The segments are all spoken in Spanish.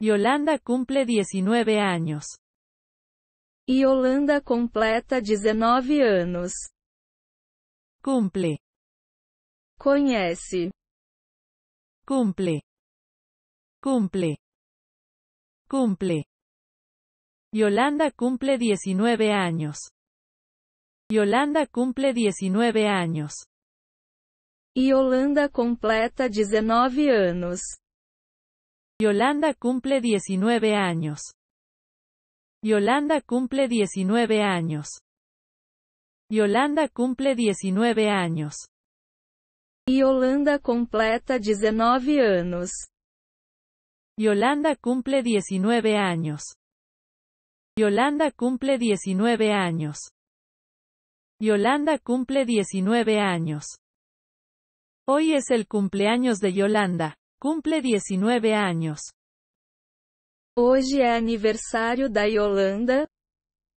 Yolanda cumple 19 años. E Yolanda completa 19 anos. Cumple. Conhece. Cumple. Cumple. Cumple. Yolanda cumple 19 años. Yolanda cumple 19 años. E Yolanda completa 19 años. Yolanda cumple 19 años. Yolanda cumple 19 años. Yolanda cumple 19 años. Yolanda completa 19 años. Yolanda cumple 19 años. Yolanda cumple 19 años. Yolanda cumple 19 años. Hoy es el cumpleaños de Yolanda. Cumple 19 años. Hoje é aniversario de Yolanda.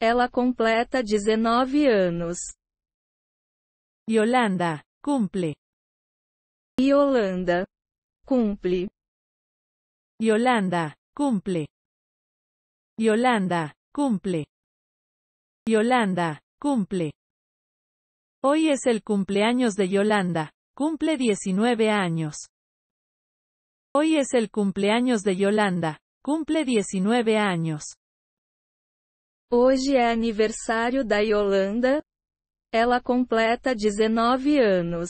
Ela completa 19 años. Yolanda, cumple. Yolanda, cumple. Yolanda, cumple. Yolanda, cumple. Yolanda, cumple. Hoy es el cumpleaños de Yolanda, cumple 19 años. Hoy es el cumpleaños de Yolanda. Cumple 19 años. Hoje é aniversário de Yolanda. Ela completa 19 años.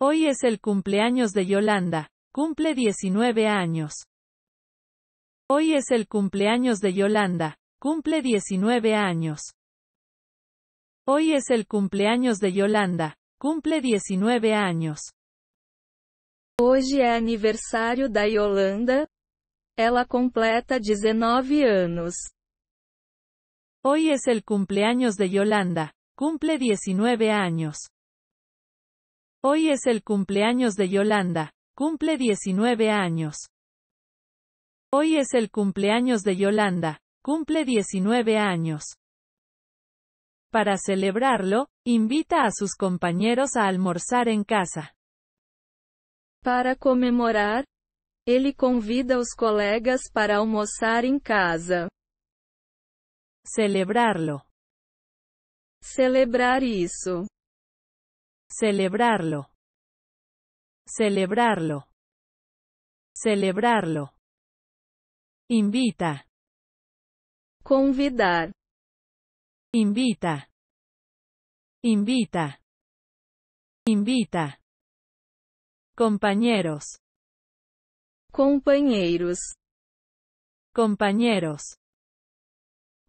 Hoy es el cumpleaños de Yolanda. Cumple 19 años. Hoy es el cumpleaños de Yolanda. Cumple 19 años. Hoy es el cumpleaños de Yolanda. Cumple 19 años. Hoje é aniversario de Yolanda. Ela completa 19 años. Hoy es el cumpleaños de Yolanda. Cumple 19 años. Hoy es el cumpleaños de Yolanda. Cumple 19 años. Hoy es el cumpleaños de Yolanda. Cumple 19 años. Para celebrarlo, invita a sus compañeros a almorzar en casa. Para comemorar, ele convida os colegas para almoçar em casa. Celebrarlo. Celebrar isso. Celebrarlo. Celebrarlo. Celebrarlo. Invita. Convidar. Invita. Invita. Invita. Compañeros. Compañeros. Compañeros.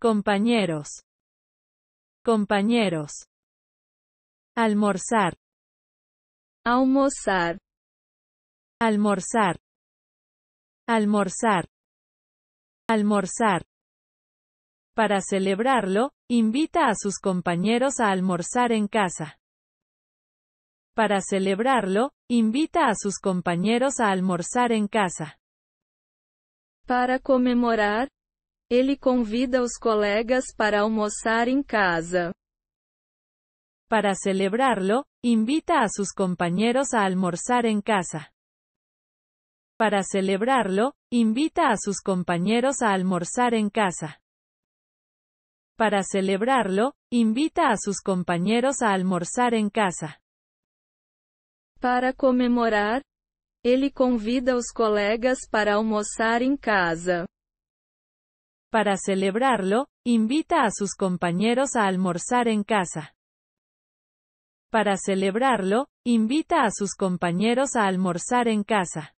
Compañeros. Compañeros. Almorzar. Almorzar. Almorzar. Almorzar. Almorzar. Para celebrarlo, invita a sus compañeros a almorzar en casa. Para celebrarlo, invita a sus compañeros a almorzar en casa. Para conmemorar, él convida os colegas para almorzar en em casa. Para celebrarlo, invita a sus compañeros a almorzar en casa. Para celebrarlo, invita a sus compañeros a almorzar en casa. Para celebrarlo, invita a sus compañeros a almorzar en casa. Para comemorar, él convida los colegas para almorzar en em casa. Para celebrarlo, invita a sus compañeros a almorzar en casa. Para celebrarlo, invita a sus compañeros a almorzar en casa.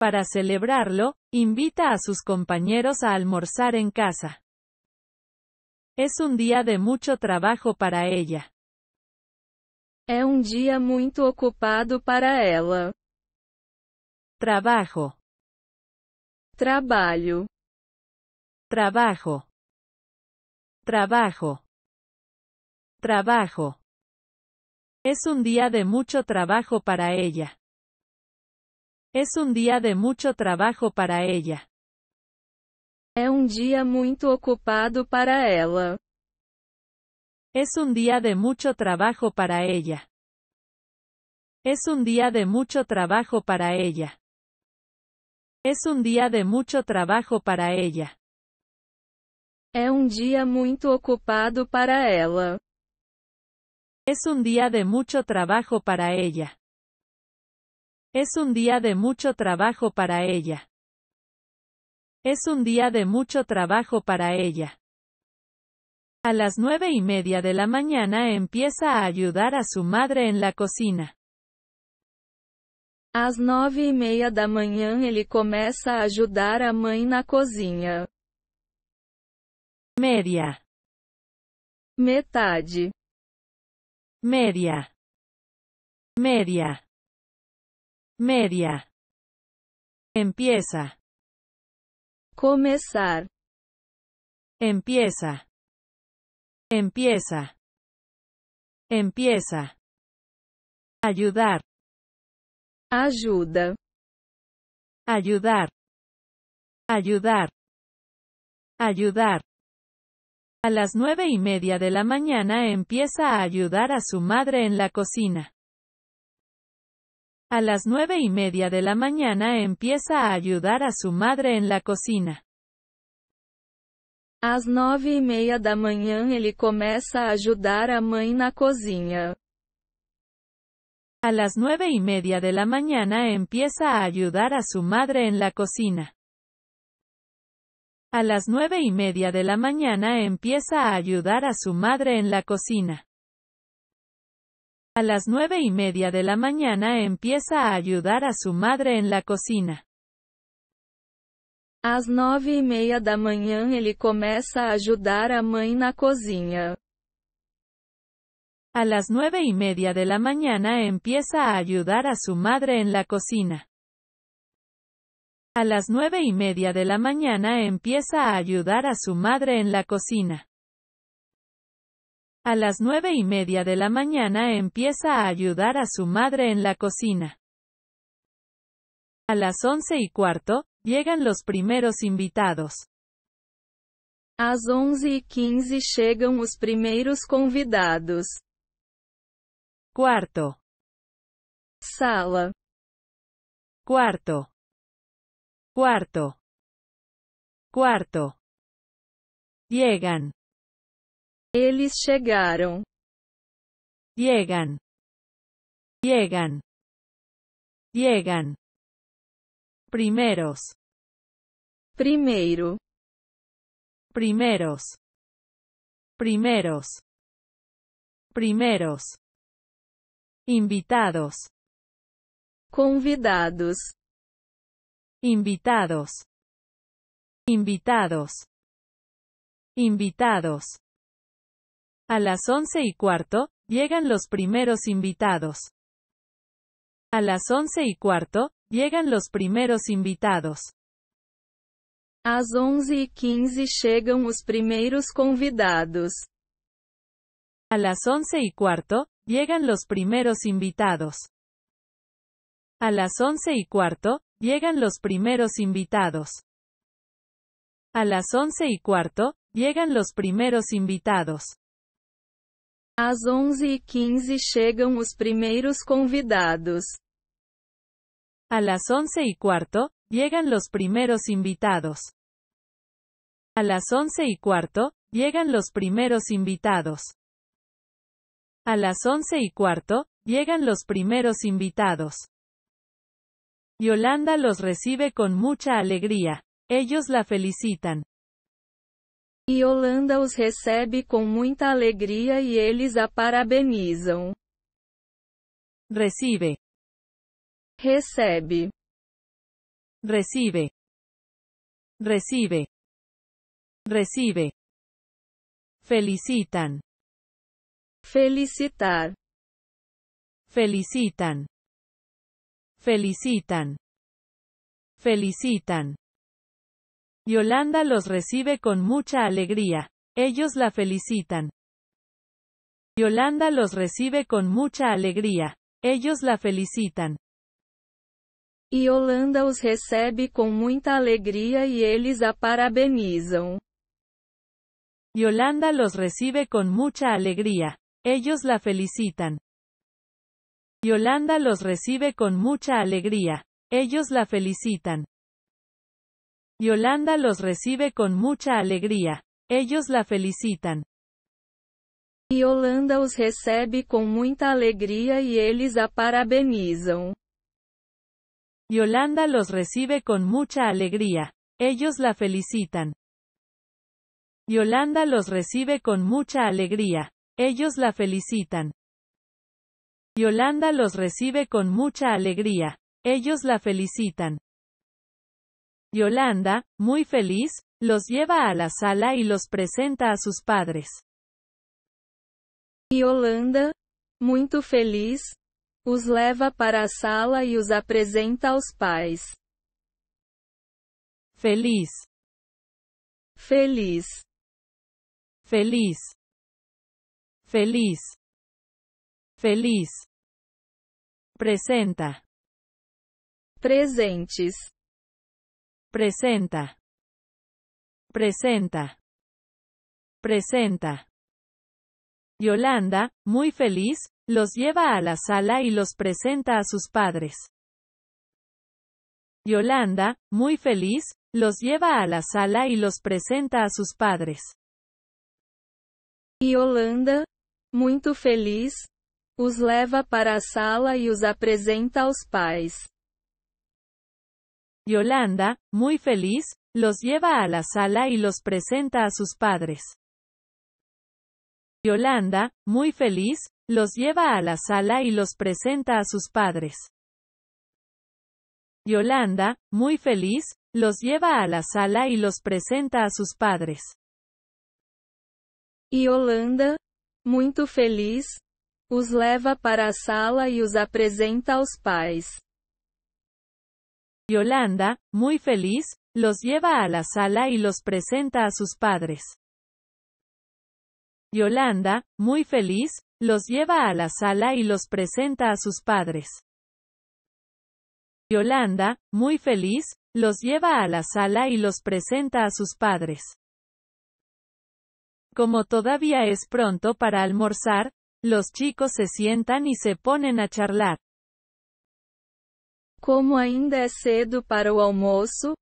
Para celebrarlo, invita a sus compañeros a almorzar en casa. Es un día de mucho trabajo para ella. É um dia muito ocupado para ela. Trabajo. Trabalho. trabalho, trabalho, trabalho. Es un día de mucho trabajo para ella. Es un día de mucho trabajo para ella. É um dia muito ocupado para ela. Es un día de mucho trabajo para ella. Es un día de mucho trabajo para ella. Es un día de mucho trabajo para ella. Es un um día muy ocupado para ella. Es un día de mucho trabajo para ella. Es un día de mucho trabajo para ella. Es un día de mucho trabajo para ella. A las nueve y media de la mañana empieza a ayudar a su madre en la cocina. nueve y e media de da mañana ele comienza a ayudar a mãe na cozinha. Media. Metade. Media Media. Media Empieza. Comenzar. Empieza. Empieza. Empieza. Ayudar. ayuda, Ayudar. Ayudar. Ayudar. A las nueve y media de la mañana empieza a ayudar a su madre en la cocina. A las nueve y media de la mañana empieza a ayudar a su madre en la cocina. Às nove e da manhã ele começa a ajudar a mãe na cozinha. A las nueve y media de la mañana empieza a ayudar a su madre en la cocina. A las nueve y media de la mañana empieza a ayudar a su madre en la cocina. A las nueve y media de la mañana empieza a ayudar a su madre en la cocina. Às nove e meia da manhã ele começa a ayudar a mãe na cozinha. A las nueve y media de la mañana empieza a ayudar a su madre en la cocina. A las nueve y media de la mañana empieza a ayudar a su madre en la cocina. A las nueve y media de la mañana empieza a ayudar a su madre en la cocina. A las once y cuarto, Llegan los primeros invitados. Às 11 y e quince llegan los primeros convidados. Cuarto. Sala. Cuarto. Cuarto. Cuarto. Llegan. Ellos llegaron. Llegan. Llegan. Llegan. Primeros. primero Primeros. Primeros. Primeros. Invitados. Convidados. Invitados. Invitados. Invitados. A las once y cuarto, llegan los primeros invitados. A las once y cuarto, Llegan los primeros invitados. A las once y e quince llegan los primeros convidados. A las once y cuarto, llegan los primeros invitados. A las once y cuarto, llegan los primeros invitados. A las once y cuarto, llegan los primeros invitados. E convidados. A las once y cuarto, llegan los primeros invitados. A las once y cuarto, llegan los primeros invitados. A las once y cuarto, llegan los primeros invitados. Yolanda los recibe con mucha alegría. Ellos la felicitan. E Yolanda os recebe con mucha alegría y e ellos a parabenizan. Recibe. Recibe. Recibe. Recibe. Felicitan. Felicitar. Felicitan. Felicitan. Felicitan. Yolanda los recibe con mucha alegría. Ellos la felicitan. Yolanda los recibe con mucha alegría. Ellos la felicitan. E Holanda os recebe com muita alegria e eles a parabenizam. Holanda los recibe con mucha alegría. Ellos la felicitan. Yolanda Holanda los recibe con mucha alegría. Ellos la felicitan. Yolanda Holanda los recibe con mucha alegría. Ellos la felicitan. Y Holanda os recebe con muita alegría y ellos la parabenizan. Yolanda los recibe con mucha alegría. Ellos la felicitan. Yolanda los recibe con mucha alegría. Ellos la felicitan. Yolanda los recibe con mucha alegría. Ellos la felicitan. Yolanda, muy feliz, los lleva a la sala y los presenta a sus padres. Yolanda, muy feliz, Os leva para a sala e os apresenta aos pais. Feliz. Feliz. Feliz. Feliz. Feliz. Presenta. Presentes. Presenta. Presenta. Presenta. Yolanda, muy feliz, Los lleva a la sala y los presenta a sus padres. Yolanda, muy feliz, los lleva a la sala y los presenta a sus padres. Yolanda, muy feliz, os leva para la sala los e os a sus pais. Yolanda, muy feliz, los lleva a la sala y los presenta a sus padres. Yolanda, muy feliz, los lleva a la sala y los presenta a sus padres. Yolanda, muy feliz, los lleva a la sala y los presenta a sus padres. Yolanda, muy feliz, os leva para la sala y e os a aos pais. Yolanda, muy feliz, los lleva a la sala y los presenta a sus padres. Yolanda, muy feliz, los lleva a la sala y los presenta a sus padres. Yolanda, muy feliz, los lleva a la sala y los presenta a sus padres. Como todavía es pronto para almorzar, los chicos se sientan y se ponen a charlar. Como ainda es cedo para o almoço,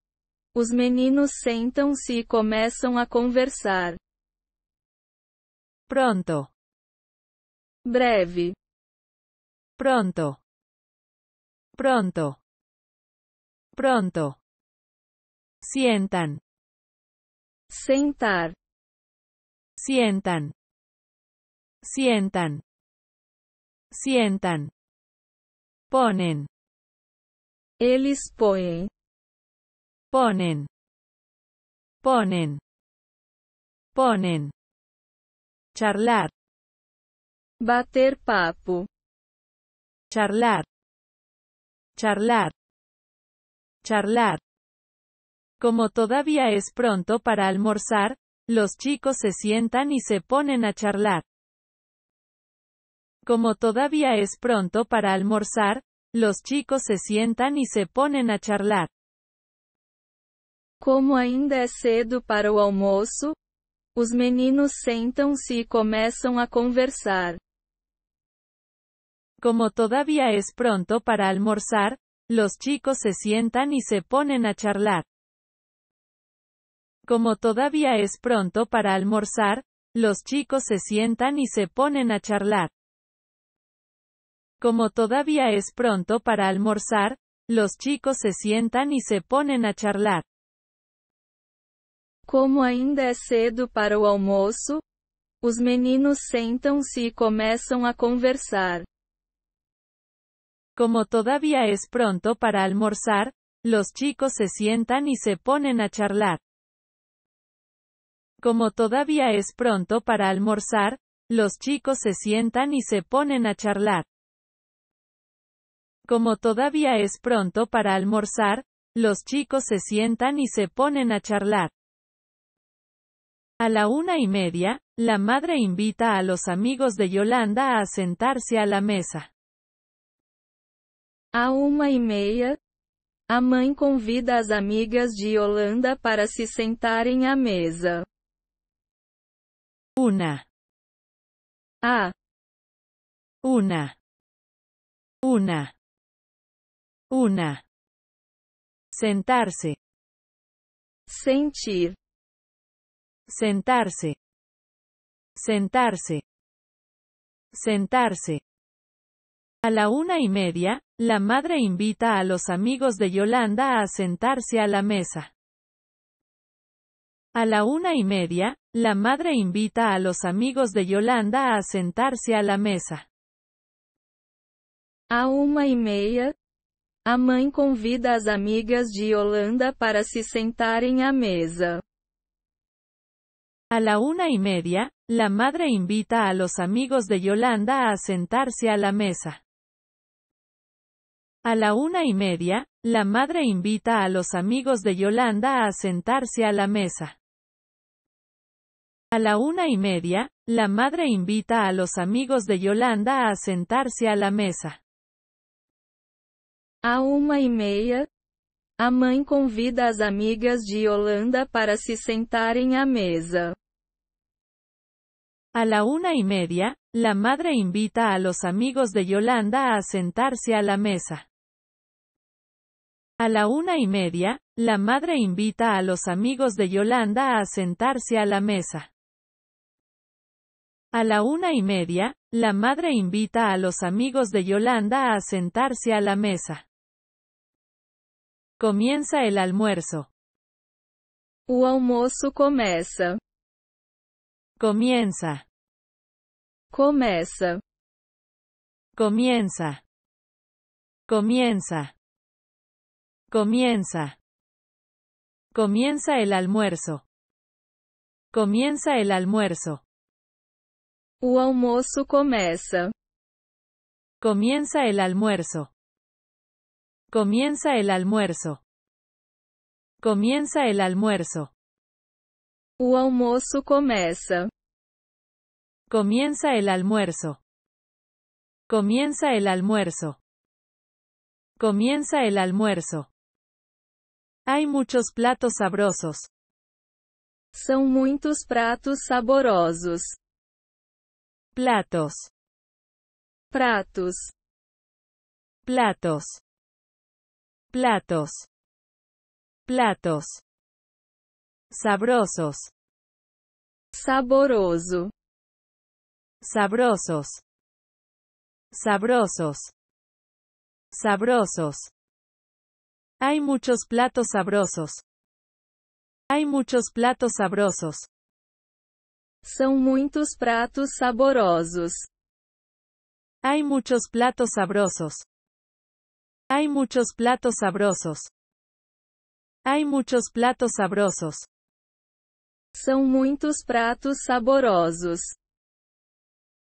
os meninos sentam-se e começam a conversar. Pronto. Breve. Pronto. Pronto. Pronto. Sientan. Sentar. Sientan. Sientan. Sientan. Ponen. Eles Ponen. Ponen. Ponen charlar, bater papo, charlar, charlar, charlar. Como todavía es pronto para almorzar, los chicos se sientan y se ponen a charlar. Como todavía es pronto para almorzar, los chicos se sientan y se ponen a charlar. Como ainda é cedo para o almoço, los meninos sentam-se e começam a conversar. Como todavía es pronto para almorzar, los chicos se sientan y se ponen a charlar. Como todavía es pronto para almorzar, los chicos se sientan y se ponen a charlar. Como todavía es pronto para almorzar, los chicos se sientan y se ponen a charlar. Como ainda é cedo para o almoço, os meninos sentam-se e começam a conversar. Como todavía es pronto para almorzar, los chicos se sientan y se ponen a charlar. Como todavía es pronto para almorzar, los chicos se sientan y se ponen a charlar. Como todavía es pronto para almorzar, los chicos se sientan y se ponen a charlar. A la una y media, la madre invita a los amigos de Yolanda a sentarse a la mesa. A una y e meia, la mãe convida las amigas de Yolanda para se sentarem la mesa. Una. A. Una. Una. Una. Sentarse. Sentir sentarse, sentarse, sentarse. A la una y media, la madre invita a los amigos de Yolanda a sentarse a la mesa. A la una y media, la madre invita a los amigos de Yolanda a sentarse a la mesa. A una y e media, a mãe convida las amigas de Yolanda para se sentarem a mesa. A la una y media, la madre invita a los amigos de Yolanda a sentarse a la mesa. A la una y media, la madre invita a los amigos de Yolanda a sentarse a la mesa. A la una y media, la madre invita a los amigos de Yolanda a sentarse a la mesa. A una y e media, a mãe convida las amigas de Yolanda para se sentarem a mesa. A la una y media, la madre invita a los amigos de Yolanda a sentarse a la mesa. A la una y media, la madre invita a los amigos de Yolanda a sentarse a la mesa. A la una y media, la madre invita a los amigos de Yolanda a sentarse a la mesa. Comienza el almuerzo. O almoço começa. Comienza. Começa. Comienza. Comienza. Comienza. Comienza el almuerzo. Comienza el almuerzo. O almoço começa. Comienza el almuerzo. Comienza el almuerzo. Comienza el almuerzo. O almoço começa. Comienza el almuerzo. Comienza el almuerzo. Comienza el almuerzo. Hay muchos platos sabrosos. Son muchos platos saborosos. Platos. Pratos. Platos. Platos. Platos. Sabrosos. Saboroso. Sabrosos. Sabrosos. Sabrosos. Hay muchos platos sabrosos. Hay muchos platos sabrosos. son muchos platos saborosos. Hay muchos platos sabrosos. Hay muchos platos sabrosos. Hay muchos platos sabrosos. Son muchos platos saborosos.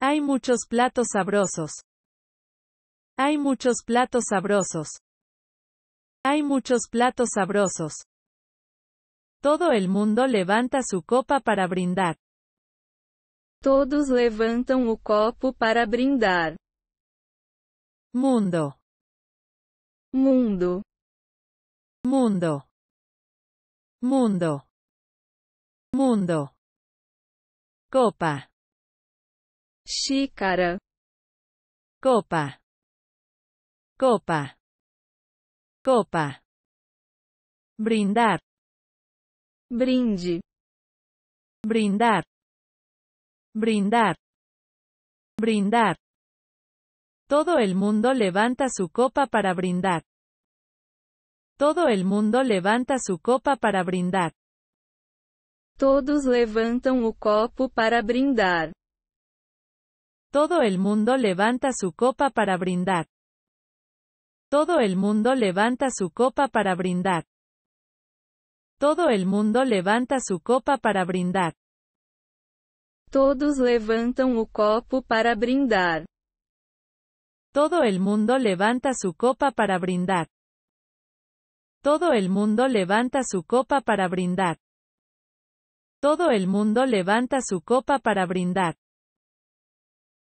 Hay muchos platos sabrosos. Hay muchos platos sabrosos. Hay muchos platos sabrosos. Todo el mundo levanta su copa para brindar. Todos levantan o copo para brindar. Mundo. Mundo. Mundo. Mundo. Mundo. Copa xícara, copa, copa, copa, brindar, brinde, brindar, brindar, brindar. Todo el mundo levanta su copa para brindar. Todo el mundo levanta su copa para brindar. Todos levantan o copo para brindar. Todo el mundo levanta su copa para brindar. Todo el mundo levanta su copa para brindar. Todo el mundo levanta su copa para brindar. Todos levantan o copo para brindar. Todo el mundo levanta su copa para brindar. Todo el mundo levanta su copa para brindar. Todo el mundo levanta su copa para brindar.